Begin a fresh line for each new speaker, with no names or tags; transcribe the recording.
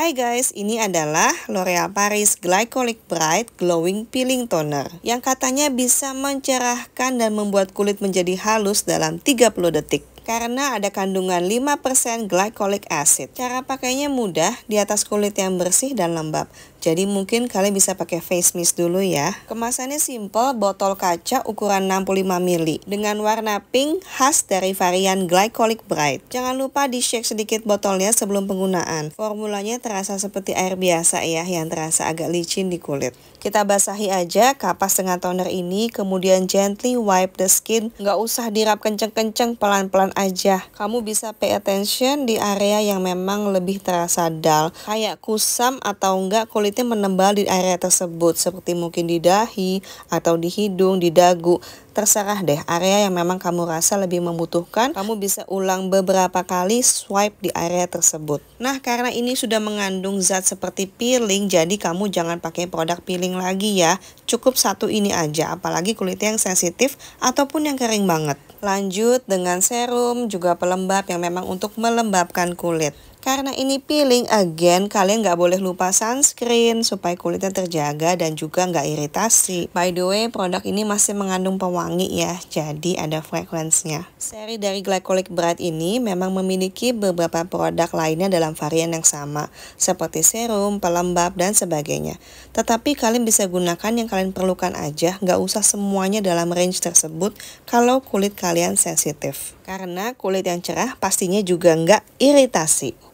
Hai guys, ini adalah L'Oreal Paris Glycolic Bright Glowing Peeling Toner yang katanya bisa mencerahkan dan membuat kulit menjadi halus dalam 30 detik karena ada kandungan 5% glycolic acid. Cara pakainya mudah, di atas kulit yang bersih dan lembab. Jadi mungkin kalian bisa pakai face mist dulu ya. Kemasannya simple, botol kaca ukuran 65 ml dengan warna pink khas dari varian Glycolic Bright. Jangan lupa di shake sedikit botolnya sebelum penggunaan. Formulanya terasa seperti air biasa ya, yang terasa agak licin di kulit. Kita basahi aja kapas dengan toner ini, kemudian gently wipe the skin. Nggak usah dirap kenceng-kenceng, pelan-pelan aja. Kamu bisa pay attention di area yang memang lebih terasa dal. Kayak kusam atau enggak kulitnya menembal di area tersebut. Seperti mungkin di dahi atau di hidung, di dagu terserah deh area yang memang kamu rasa lebih membutuhkan. Kamu bisa ulang beberapa kali swipe di area tersebut. Nah, karena ini sudah mengandung zat seperti peeling, jadi kamu jangan pakai produk peeling lagi ya. Cukup satu ini aja, apalagi kulitnya yang sensitif ataupun yang kering banget. Lanjut dengan serum juga pelembab yang memang untuk melembabkan kulit. Karena ini peeling, again kalian nggak boleh lupa sunscreen supaya kulitnya terjaga dan juga nggak iritasi. By the way, produk ini masih mengandung pewangi ya, jadi ada frekuensinya. Seri dari glycolic bright ini memang memiliki beberapa produk lainnya dalam varian yang sama, seperti serum, pelembab, dan sebagainya. Tetapi kalian bisa gunakan yang kalian perlukan aja, nggak usah semuanya dalam range tersebut kalau kulit kalian sensitif. Karena kulit yang cerah pastinya juga nggak iritasi.